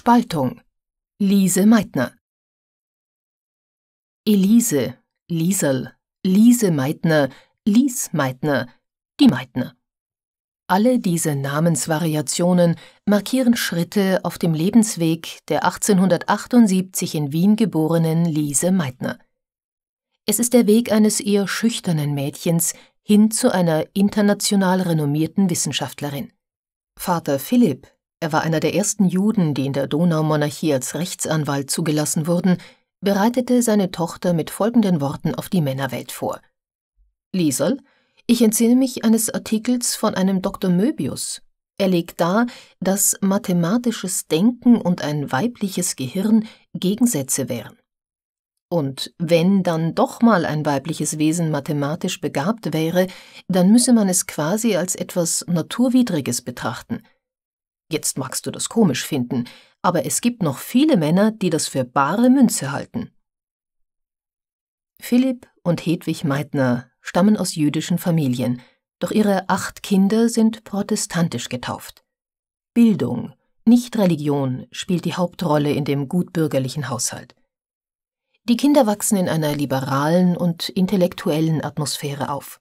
Spaltung. Lise Meitner. Elise, Liesel, Lise Meitner, Lies Meitner, die Meitner. Alle diese Namensvariationen markieren Schritte auf dem Lebensweg der 1878 in Wien geborenen Lise Meitner. Es ist der Weg eines eher schüchternen Mädchens hin zu einer international renommierten Wissenschaftlerin. Vater Philipp, er war einer der ersten Juden, die in der Donaumonarchie als Rechtsanwalt zugelassen wurden, bereitete seine Tochter mit folgenden Worten auf die Männerwelt vor. Liesel, ich entsinne mich eines Artikels von einem Dr. Möbius. Er legt dar, dass mathematisches Denken und ein weibliches Gehirn Gegensätze wären. Und wenn dann doch mal ein weibliches Wesen mathematisch begabt wäre, dann müsse man es quasi als etwas Naturwidriges betrachten – Jetzt magst du das komisch finden, aber es gibt noch viele Männer, die das für bare Münze halten. Philipp und Hedwig Meitner stammen aus jüdischen Familien, doch ihre acht Kinder sind protestantisch getauft. Bildung, nicht Religion, spielt die Hauptrolle in dem gutbürgerlichen Haushalt. Die Kinder wachsen in einer liberalen und intellektuellen Atmosphäre auf.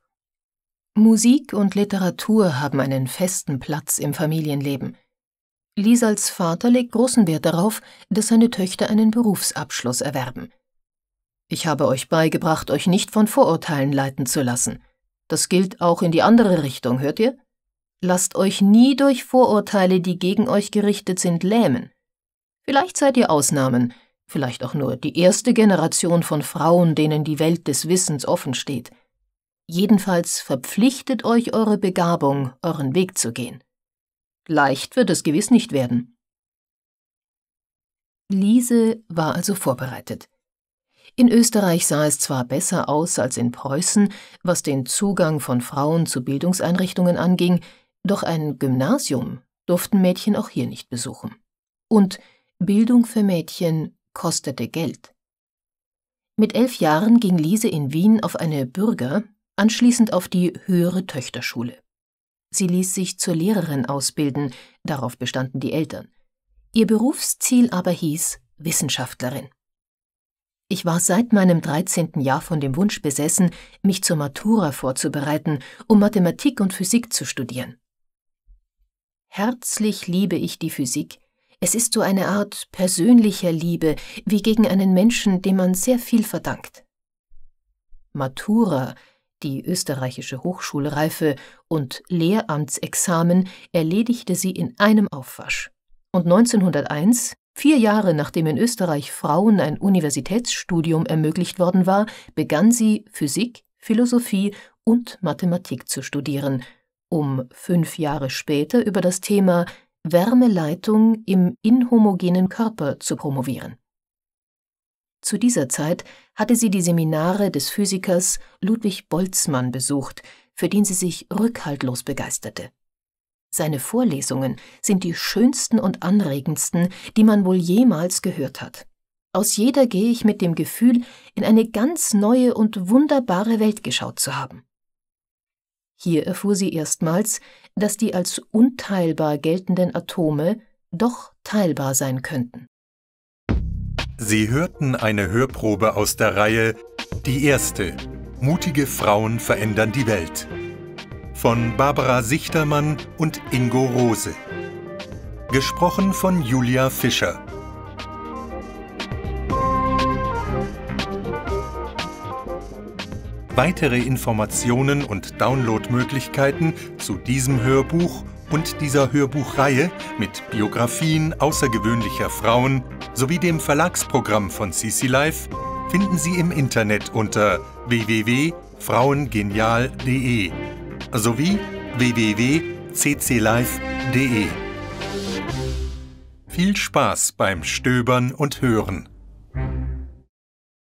Musik und Literatur haben einen festen Platz im Familienleben. Lisals Vater legt großen Wert darauf, dass seine Töchter einen Berufsabschluss erwerben. Ich habe euch beigebracht, euch nicht von Vorurteilen leiten zu lassen. Das gilt auch in die andere Richtung, hört ihr? Lasst euch nie durch Vorurteile, die gegen euch gerichtet sind, lähmen. Vielleicht seid ihr Ausnahmen, vielleicht auch nur die erste Generation von Frauen, denen die Welt des Wissens offen steht. Jedenfalls verpflichtet euch eure Begabung, euren Weg zu gehen. Leicht wird es gewiss nicht werden. Liese war also vorbereitet. In Österreich sah es zwar besser aus als in Preußen, was den Zugang von Frauen zu Bildungseinrichtungen anging, doch ein Gymnasium durften Mädchen auch hier nicht besuchen. Und Bildung für Mädchen kostete Geld. Mit elf Jahren ging Liese in Wien auf eine Bürger, anschließend auf die höhere Töchterschule. Sie ließ sich zur Lehrerin ausbilden, darauf bestanden die Eltern. Ihr Berufsziel aber hieß Wissenschaftlerin. Ich war seit meinem 13. Jahr von dem Wunsch besessen, mich zur Matura vorzubereiten, um Mathematik und Physik zu studieren. Herzlich liebe ich die Physik. Es ist so eine Art persönlicher Liebe, wie gegen einen Menschen, dem man sehr viel verdankt. Matura die österreichische Hochschulreife und Lehramtsexamen erledigte sie in einem Aufwasch. Und 1901, vier Jahre nachdem in Österreich Frauen ein Universitätsstudium ermöglicht worden war, begann sie Physik, Philosophie und Mathematik zu studieren, um fünf Jahre später über das Thema Wärmeleitung im inhomogenen Körper zu promovieren. Zu dieser Zeit hatte sie die Seminare des Physikers Ludwig Boltzmann besucht, für den sie sich rückhaltlos begeisterte. Seine Vorlesungen sind die schönsten und anregendsten, die man wohl jemals gehört hat. Aus jeder gehe ich mit dem Gefühl, in eine ganz neue und wunderbare Welt geschaut zu haben. Hier erfuhr sie erstmals, dass die als unteilbar geltenden Atome doch teilbar sein könnten. Sie hörten eine Hörprobe aus der Reihe Die erste. Mutige Frauen verändern die Welt. Von Barbara Sichtermann und Ingo Rose. Gesprochen von Julia Fischer. Weitere Informationen und Downloadmöglichkeiten zu diesem Hörbuch – und dieser Hörbuchreihe mit Biografien außergewöhnlicher Frauen sowie dem Verlagsprogramm von CC Life finden Sie im Internet unter www.frauengenial.de sowie www.cclife.de. Viel Spaß beim Stöbern und Hören!